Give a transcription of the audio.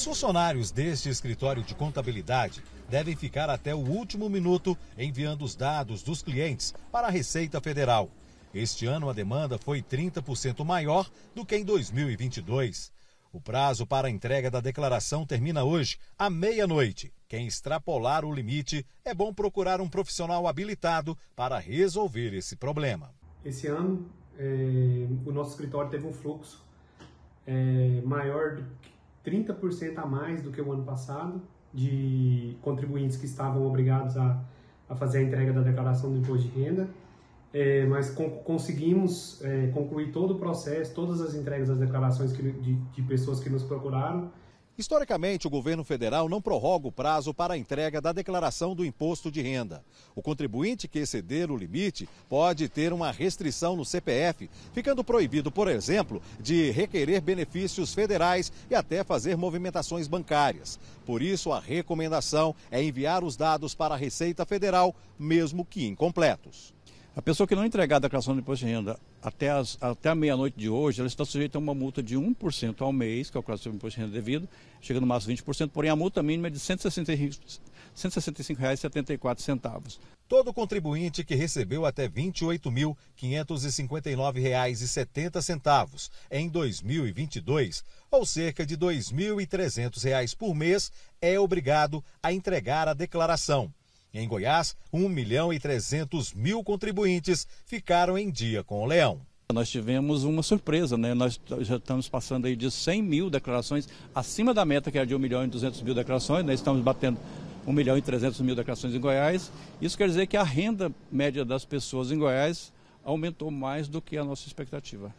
Os funcionários deste escritório de contabilidade devem ficar até o último minuto enviando os dados dos clientes para a Receita Federal. Este ano a demanda foi 30% maior do que em 2022. O prazo para a entrega da declaração termina hoje, à meia-noite. Quem extrapolar o limite, é bom procurar um profissional habilitado para resolver esse problema. Esse ano, eh, o nosso escritório teve um fluxo eh, maior do que 30% a mais do que o ano passado de contribuintes que estavam obrigados a, a fazer a entrega da declaração do imposto de renda, é, mas con conseguimos é, concluir todo o processo, todas as entregas das declarações que, de, de pessoas que nos procuraram Historicamente, o governo federal não prorroga o prazo para a entrega da declaração do imposto de renda. O contribuinte que exceder o limite pode ter uma restrição no CPF, ficando proibido, por exemplo, de requerer benefícios federais e até fazer movimentações bancárias. Por isso, a recomendação é enviar os dados para a Receita Federal, mesmo que incompletos. A pessoa que não entregar a declaração de imposto de renda até, as, até a meia-noite de hoje, ela está sujeita a uma multa de 1% ao mês, que é o clássico imposto de renda é devido, chega no máximo 20%, porém a multa mínima é de R$ 165,74. Todo contribuinte que recebeu até R$ 28.559,70 em 2022, ou cerca de R$ 2.300 por mês, é obrigado a entregar a declaração. Em Goiás, 1 milhão e 300 mil contribuintes ficaram em dia com o leão. Nós tivemos uma surpresa, né? Nós já estamos passando aí de 100 mil declarações acima da meta, que era de 1 milhão e 200 mil declarações, né? Estamos batendo 1 milhão e 300 mil declarações em Goiás. Isso quer dizer que a renda média das pessoas em Goiás aumentou mais do que a nossa expectativa.